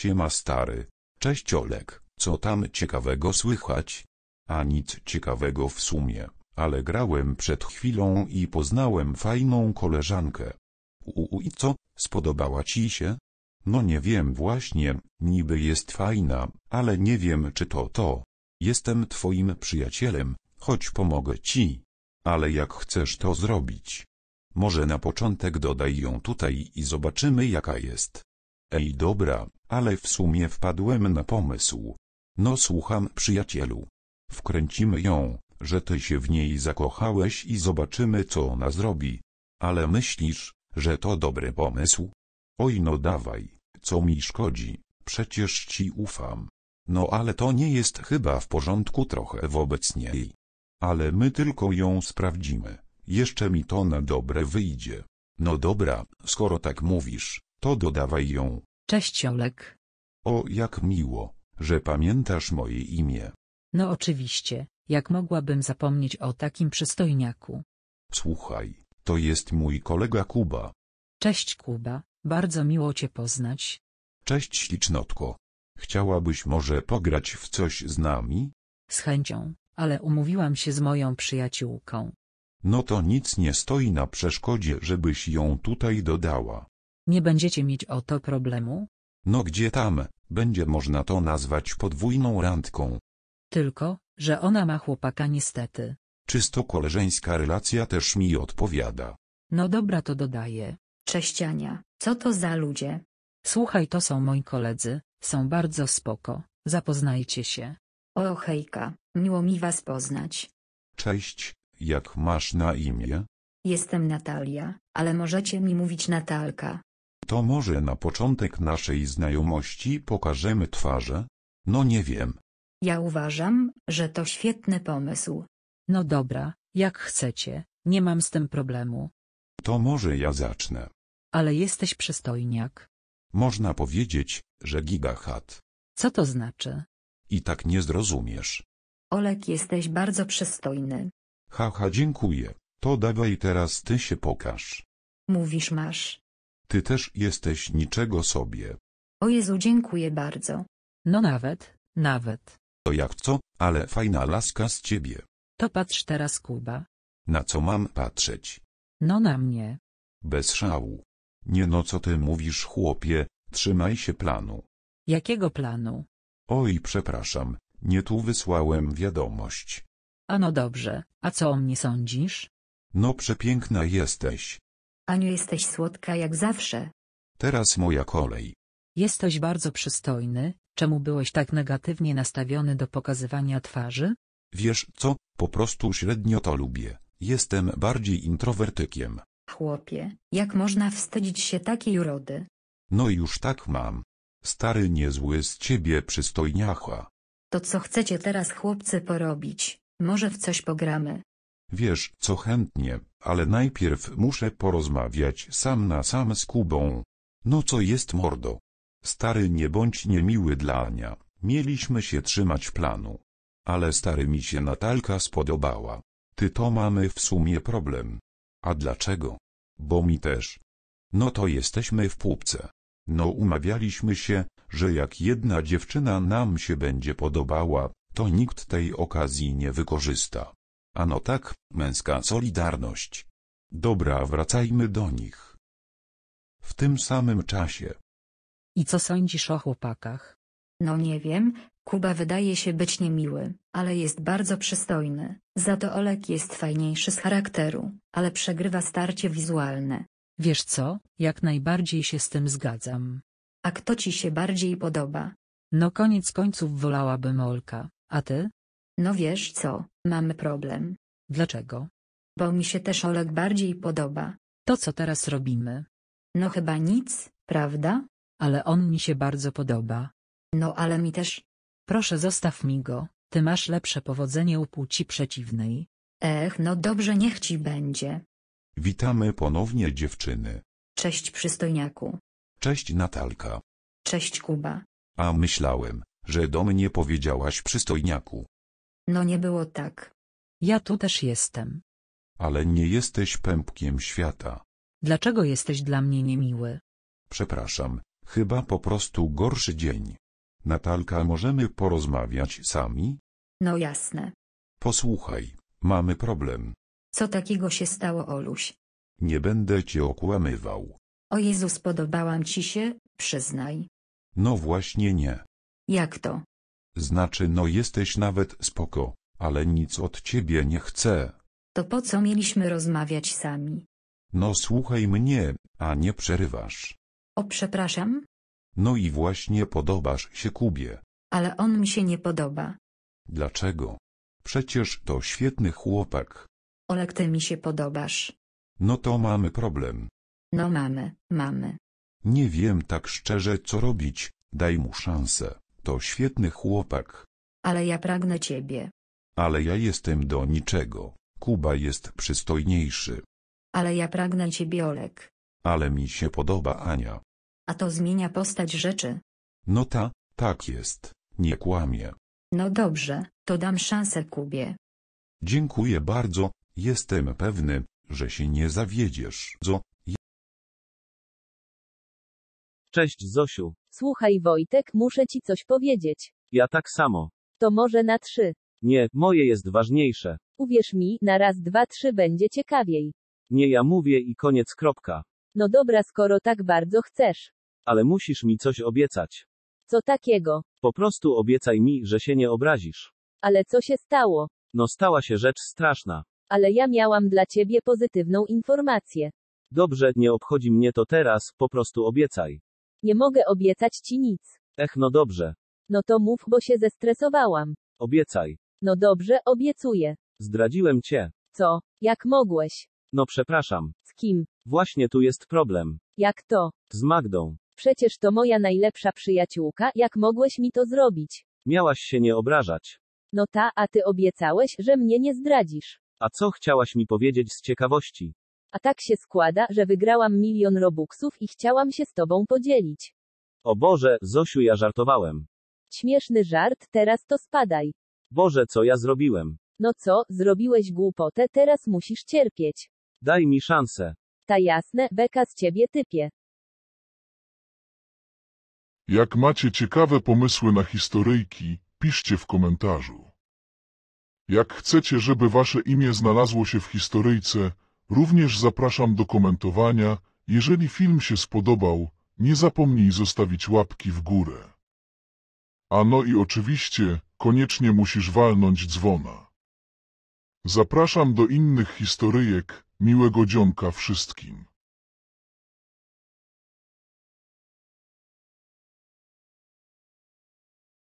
Siema stary. Cześć Olek, co tam ciekawego słychać? A nic ciekawego w sumie, ale grałem przed chwilą i poznałem fajną koleżankę. Uuu i co, spodobała ci się? No nie wiem właśnie, niby jest fajna, ale nie wiem czy to to. Jestem twoim przyjacielem, choć pomogę ci. Ale jak chcesz to zrobić? Może na początek dodaj ją tutaj i zobaczymy jaka jest. Ej dobra, ale w sumie wpadłem na pomysł. No słucham przyjacielu. Wkręcimy ją, że ty się w niej zakochałeś i zobaczymy co ona zrobi. Ale myślisz, że to dobry pomysł? Oj no dawaj, co mi szkodzi, przecież ci ufam. No ale to nie jest chyba w porządku trochę wobec niej. Ale my tylko ją sprawdzimy, jeszcze mi to na dobre wyjdzie. No dobra, skoro tak mówisz, to dodawaj ją. Cześć Olek. O, jak miło, że pamiętasz moje imię. No oczywiście, jak mogłabym zapomnieć o takim przystojniaku. Słuchaj, to jest mój kolega Kuba. Cześć Kuba, bardzo miło cię poznać. Cześć ślicznotko. Chciałabyś może pograć w coś z nami? Z chęcią, ale umówiłam się z moją przyjaciółką. No to nic nie stoi na przeszkodzie, żebyś ją tutaj dodała. Nie będziecie mieć o to problemu? No gdzie tam, będzie można to nazwać podwójną randką. Tylko, że ona ma chłopaka niestety. Czysto koleżeńska relacja też mi odpowiada. No dobra to dodaję. Cześć co to za ludzie? Słuchaj to są moi koledzy, są bardzo spoko, zapoznajcie się. O hejka, miło mi was poznać. Cześć, jak masz na imię? Jestem Natalia, ale możecie mi mówić Natalka. To może na początek naszej znajomości pokażemy twarze? No nie wiem. Ja uważam, że to świetny pomysł. No dobra, jak chcecie, nie mam z tym problemu. To może ja zacznę. Ale jesteś przystojniak. Można powiedzieć, że gigahat. Co to znaczy? I tak nie zrozumiesz. Olek jesteś bardzo przystojny. Haha dziękuję, to dawaj teraz ty się pokaż. Mówisz masz. Ty też jesteś niczego sobie. O Jezu, dziękuję bardzo. No nawet, nawet. To jak co, ale fajna laska z ciebie. To patrz teraz Kuba. Na co mam patrzeć? No na mnie. Bez szału. Nie no co ty mówisz chłopie, trzymaj się planu. Jakiego planu? Oj przepraszam, nie tu wysłałem wiadomość. A no dobrze, a co o mnie sądzisz? No przepiękna jesteś. Aniu jesteś słodka jak zawsze. Teraz moja kolej. Jesteś bardzo przystojny, czemu byłeś tak negatywnie nastawiony do pokazywania twarzy? Wiesz co, po prostu średnio to lubię. Jestem bardziej introwertykiem. Chłopie, jak można wstydzić się takiej urody? No już tak mam. Stary niezły z ciebie przystojniacha. To co chcecie teraz chłopcy porobić? Może w coś pogramy? Wiesz co chętnie, ale najpierw muszę porozmawiać sam na sam z Kubą. No co jest mordo? Stary nie bądź niemiły dla Ania, mieliśmy się trzymać planu. Ale stary mi się Natalka spodobała. Ty to mamy w sumie problem. A dlaczego? Bo mi też. No to jesteśmy w pupce. No umawialiśmy się, że jak jedna dziewczyna nam się będzie podobała, to nikt tej okazji nie wykorzysta. Ano tak, męska solidarność. Dobra wracajmy do nich. W tym samym czasie. I co sądzisz o chłopakach? No nie wiem, Kuba wydaje się być niemiły, ale jest bardzo przystojny. Za to Olek jest fajniejszy z charakteru, ale przegrywa starcie wizualne. Wiesz co, jak najbardziej się z tym zgadzam. A kto ci się bardziej podoba? No koniec końców wolałabym Olka, a ty? No wiesz co, mamy problem. Dlaczego? Bo mi się też Olek bardziej podoba. To co teraz robimy? No chyba nic, prawda? Ale on mi się bardzo podoba. No ale mi też. Proszę zostaw mi go, ty masz lepsze powodzenie u płci przeciwnej. Ech, no dobrze niech ci będzie. Witamy ponownie dziewczyny. Cześć przystojniaku. Cześć Natalka. Cześć Kuba. A myślałem, że do mnie powiedziałaś przystojniaku. No nie było tak. Ja tu też jestem. Ale nie jesteś pępkiem świata. Dlaczego jesteś dla mnie niemiły? Przepraszam, chyba po prostu gorszy dzień. Natalka, możemy porozmawiać sami? No jasne. Posłuchaj, mamy problem. Co takiego się stało, Oluś? Nie będę cię okłamywał. O Jezus, podobałam ci się, przyznaj. No właśnie nie. Jak to? Znaczy no jesteś nawet spoko, ale nic od ciebie nie chcę. To po co mieliśmy rozmawiać sami? No słuchaj mnie, a nie przerywasz. O przepraszam? No i właśnie podobasz się Kubie. Ale on mi się nie podoba. Dlaczego? Przecież to świetny chłopak. Olek ty mi się podobasz. No to mamy problem. No mamy, mamy. Nie wiem tak szczerze co robić, daj mu szansę to świetny chłopak. Ale ja pragnę ciebie. Ale ja jestem do niczego. Kuba jest przystojniejszy. Ale ja pragnę ciebie Olek. Ale mi się podoba Ania. A to zmienia postać rzeczy. No ta, tak jest, nie kłamie. No dobrze, to dam szansę Kubie. Dziękuję bardzo, jestem pewny, że się nie zawiedziesz. Cześć Zosiu. Słuchaj Wojtek, muszę ci coś powiedzieć. Ja tak samo. To może na trzy. Nie, moje jest ważniejsze. Uwierz mi, na raz, dwa, trzy będzie ciekawiej. Nie ja mówię i koniec kropka. No dobra, skoro tak bardzo chcesz. Ale musisz mi coś obiecać. Co takiego? Po prostu obiecaj mi, że się nie obrazisz. Ale co się stało? No stała się rzecz straszna. Ale ja miałam dla ciebie pozytywną informację. Dobrze, nie obchodzi mnie to teraz, po prostu obiecaj. Nie mogę obiecać ci nic. Ech, no dobrze. No to mów, bo się zestresowałam. Obiecaj. No dobrze, obiecuję. Zdradziłem cię. Co? Jak mogłeś? No przepraszam. Z kim? Właśnie tu jest problem. Jak to? Z Magdą. Przecież to moja najlepsza przyjaciółka, jak mogłeś mi to zrobić? Miałaś się nie obrażać. No ta, a ty obiecałeś, że mnie nie zdradzisz. A co chciałaś mi powiedzieć z ciekawości? A tak się składa, że wygrałam milion robuxów i chciałam się z tobą podzielić. O Boże, Zosiu, ja żartowałem. Śmieszny żart, teraz to spadaj. Boże, co ja zrobiłem? No co, zrobiłeś głupotę, teraz musisz cierpieć. Daj mi szansę. Ta jasne, beka z ciebie typie. Jak macie ciekawe pomysły na historyjki, piszcie w komentarzu. Jak chcecie, żeby wasze imię znalazło się w historyjce, Również zapraszam do komentowania. Jeżeli film się spodobał, nie zapomnij zostawić łapki w górę. A no i oczywiście, koniecznie musisz walnąć dzwona. Zapraszam do innych historyjek, miłego dzionka wszystkim.